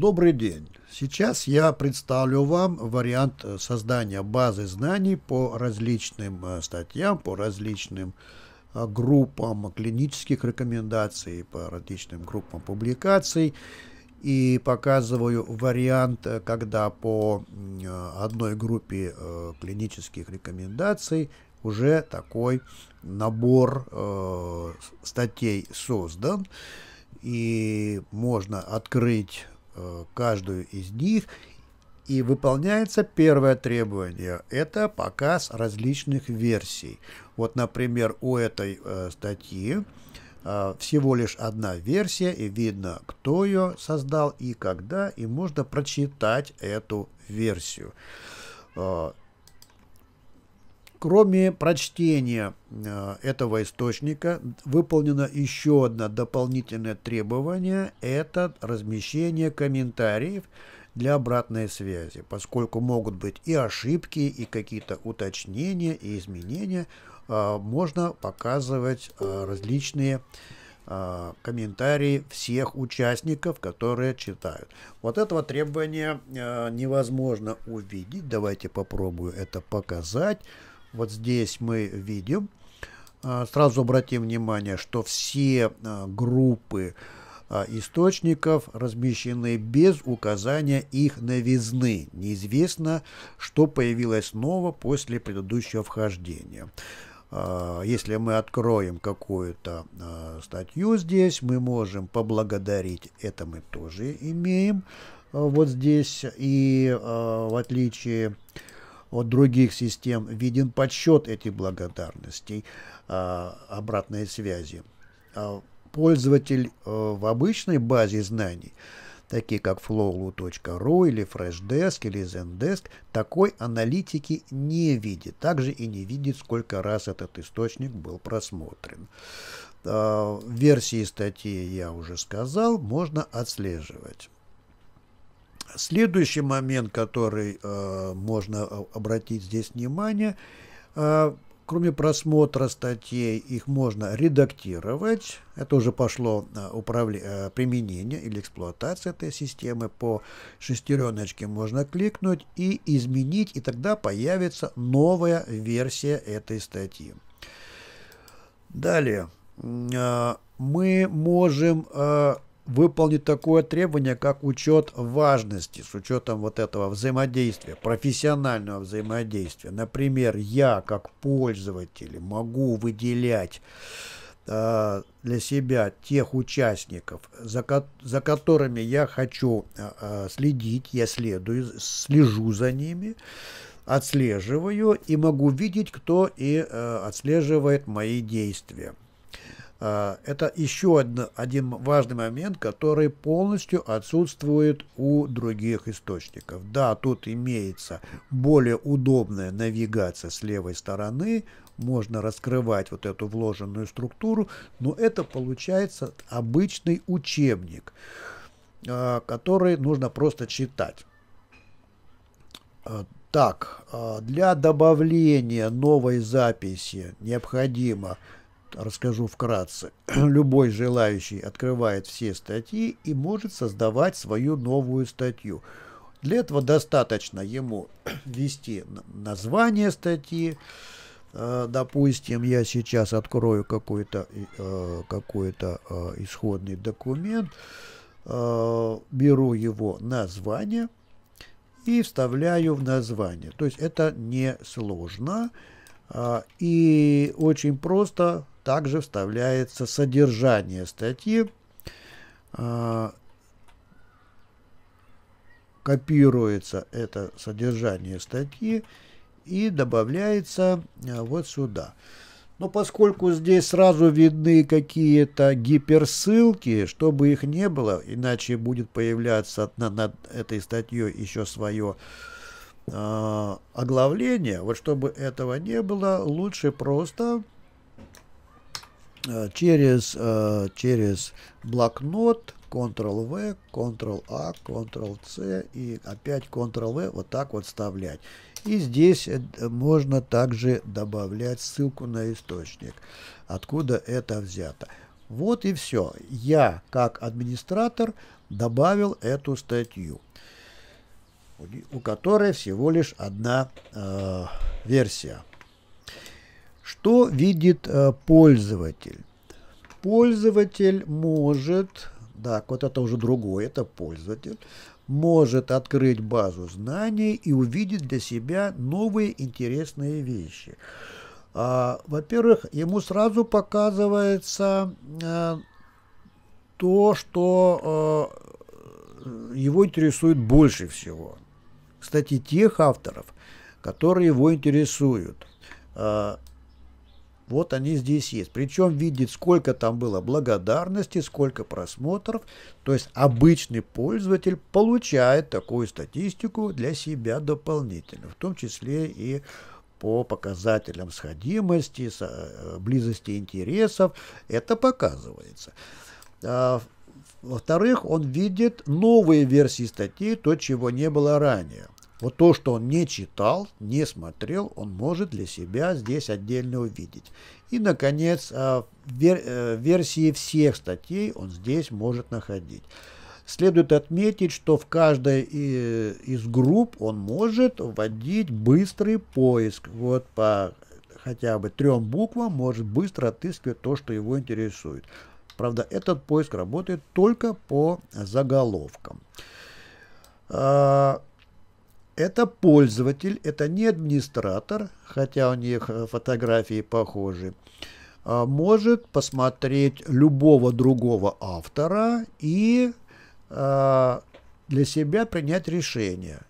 Добрый день! Сейчас я представлю вам вариант э, создания базы знаний по различным э, статьям, по различным э, группам клинических рекомендаций, по различным группам публикаций. И показываю вариант, когда по одной группе клинических рекомендаций уже такой набор статей создан. И можно открыть Э, каждую из них. И выполняется первое требование – это показ различных версий. Вот, например, у этой э, статьи э, всего лишь одна версия, и видно, кто ее создал и когда, и можно прочитать эту версию. Кроме прочтения э, этого источника, выполнено еще одно дополнительное требование – это размещение комментариев для обратной связи, поскольку могут быть и ошибки, и какие-то уточнения, и изменения, э, можно показывать э, различные комментарии всех участников, которые читают. Вот этого требования невозможно увидеть. Давайте попробую это показать. Вот здесь мы видим, а, сразу обратим внимание, что все а, группы а, источников размещены без указания их новизны. Неизвестно, что появилось нового после предыдущего вхождения. Если мы откроем какую-то статью здесь, мы можем поблагодарить, это мы тоже имеем вот здесь. И в отличие от от других систем, виден подсчет этих благодарностей, а, обратной связи. А пользователь э, в обычной базе знаний такие как flowlu.ru или freshdesk или zendesk, такой аналитики не видит. Также и не видит, сколько раз этот источник был просмотрен. В а, Версии статьи я уже сказал, можно отслеживать. Следующий момент, который э, можно э, обратить здесь внимание, э, кроме просмотра статей, их можно редактировать. Это уже пошло э, управле... Э, применение или эксплуатация этой системы. По шестереночке можно кликнуть и изменить, и тогда появится новая версия этой статьи. Далее мы можем выполнить такое требование, как учет важности с учетом вот этого взаимодействия, профессионального взаимодействия. Например, я как пользователь могу выделять э, для себя тех участников, за, ко за которыми я хочу э, э следить, я следую, слежу за ними, отслеживаю и могу видеть, кто и э, отслеживает мои действия. Э, это еще один важный момент, который полностью отсутствует у других источников. Да, тут имеется более удобная навигация с левой стороны, можно раскрывать вот эту вложенную структуру, но это получается обычный учебник, э, который нужно просто читать. Э, так, для добавления новой записи необходимо расскажу вкратце. Любой желающий открывает все статьи и может создавать свою новую статью. Для этого достаточно ему ввести название статьи. Э, допустим, я сейчас открою какой-то э, какой э, исходный документ, беру его название и вставляю в название. То есть это не сложно а, и очень просто также вставляется содержание статьи, а, копируется это содержание статьи и добавляется а, вот сюда. Но поскольку здесь сразу видны какие-то гиперссылки, чтобы их не было, иначе будет появляться над, над этой статьей еще свое э, оглавление, вот чтобы этого не было, лучше просто Э, через, э, через блокнот, Ctrl-V, Ctrl-A, Ctrl-C и опять Ctrl-V вот так вот вставлять. И здесь э, можно также добавлять ссылку на источник, откуда это взято. Вот и все. Я, как администратор, добавил эту статью, у которой всего лишь одна э, версия. Что видит э, пользователь? Пользователь может, так, вот это уже другой, это пользователь, может открыть базу знаний и увидеть для себя новые интересные вещи. А, во-первых, ему сразу показывается э, то, что э, его интересует больше всего. Кстати, тех авторов, которые его интересуют. А, вот они здесь есть. Причем видит, сколько там было благодарности, сколько просмотров. То есть обычный пользователь получает такую статистику для себя дополнительно, в том числе и по показателям сходимости, э, близости интересов. Это показывается. А, во-вторых, он видит новые версии статей, то, чего не было ранее. Вот то, что он не читал, не смотрел, он может для себя здесь отдельно увидеть. И, наконец, а, э, версии всех статей он здесь может находить. Следует отметить, что в каждой э, из групп он может вводить быстрый поиск. Вот по хотя бы трем буквам может быстро отыскивать то, что его интересует. Правда, этот поиск работает только по заголовкам. А, это пользователь, это не администратор, хотя у них э, фотографии похожи а, может посмотреть любого другого автора и а, для себя принять решение,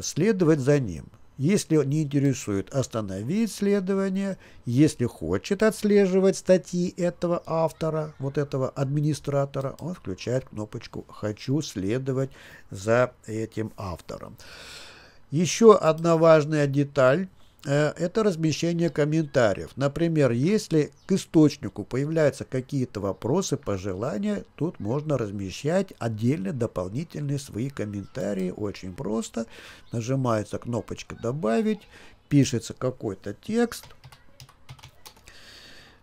следовать за ним. Если не интересует остановить следование, если хочет отслеживать статьи этого автора, вот этого администратора, он включает кнопочку «Хочу следовать за этим автором». Еще одна важная деталь Э, это размещение комментариев. Например, если к источнику появляются какие-то вопросы, пожелания, тут можно размещать отдельно дополнительные свои комментарии. Очень просто. Нажимается кнопочка «Добавить», пишется какой-то текст –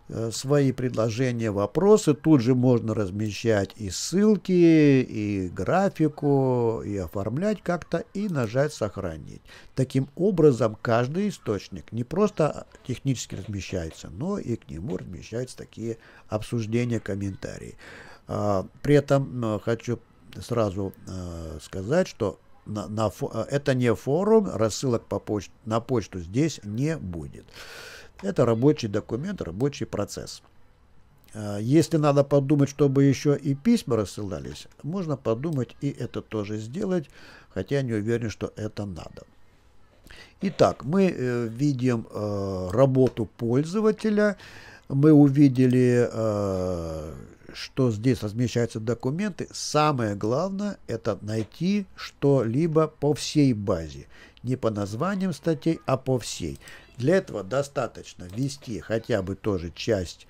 Э, свои предложения, вопросы. Тут же можно размещать и ссылки, и графику, и оформлять как-то, и нажать «Сохранить». Таким образом, каждый источник не просто технически размещается, но и к нему размещаются такие обсуждения, комментарии. А, при этом хочу сразу э, сказать, что на, на, э, это не форум, рассылок по почте, на почту здесь не будет. Это рабочий документ, рабочий процесс. А, если надо подумать, чтобы еще и письма рассылались, можно подумать и это тоже сделать, хотя не уверен, что это надо. Итак, мы э, видим э, работу пользователя, мы увидели, э, что здесь размещаются документы. Самое главное – это найти что-либо по всей базе. Не по названиям статей, а по всей. Для этого достаточно ввести хотя бы тоже часть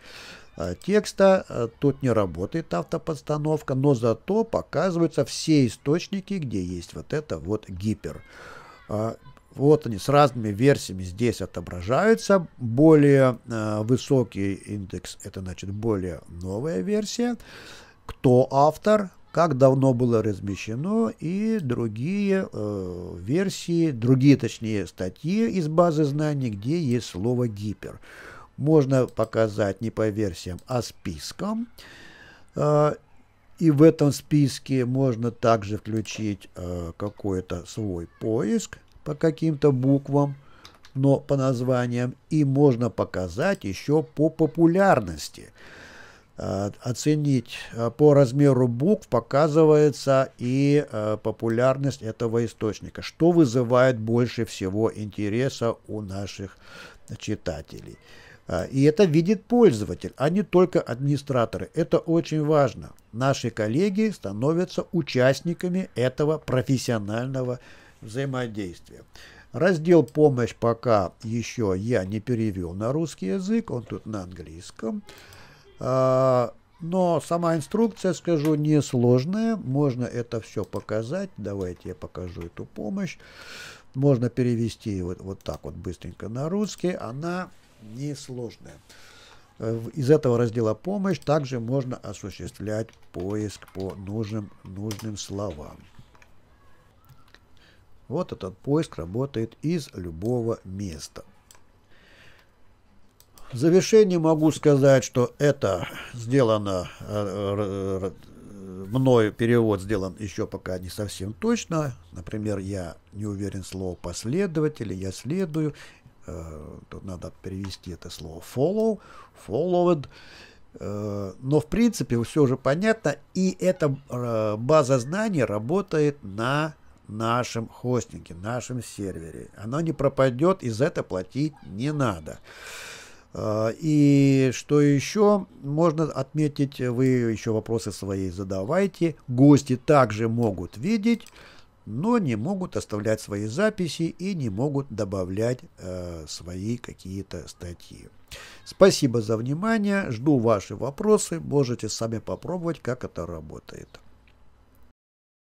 э, текста. Э, тут не работает автоподстановка, но зато показываются все источники, где есть вот это вот гипер. Э, вот они с разными версиями здесь отображаются. Более высокий индекс, это значит более новая версия. Кто автор, как давно было размещено и другие э, версии, другие, точнее, статьи из базы знаний, где есть слово «гипер». Можно показать не по версиям, а списком. Э, и в этом списке можно также включить э, какой-то свой поиск по каким-то буквам, но по названиям. И можно показать еще по популярности. Э, оценить э, по размеру букв показывается и э, популярность этого источника, что вызывает больше всего интереса у наших читателей. И это видит пользователь, а не только администраторы. Это очень важно. Наши коллеги становятся участниками этого профессионального взаимодействия. Раздел «Помощь» пока еще я не перевел на русский язык, он тут на английском. А, но сама инструкция, скажу, несложная. Можно это все показать. Давайте я покажу эту помощь. Можно перевести вот, вот так вот быстренько на русский. Она несложная. Э, из этого раздела «Помощь» также можно осуществлять поиск по нужным, нужным словам. Вот этот поиск работает из любого места. В завершение могу сказать, что это сделано э, мной перевод сделан еще пока не совсем точно. Например, я не уверен слово последователи, я следую. Э, тут надо перевести это слово follow, followed. Э, но в принципе все уже понятно, и эта база знаний работает на нашем хостинге, нашем сервере. Она не пропадет, из за это платить не надо. А, и что еще можно отметить, вы еще вопросы свои задавайте. Гости также могут видеть, но не могут оставлять свои записи и не могут добавлять э, свои какие-то статьи. Спасибо за внимание, жду ваши вопросы, можете сами попробовать, как это работает.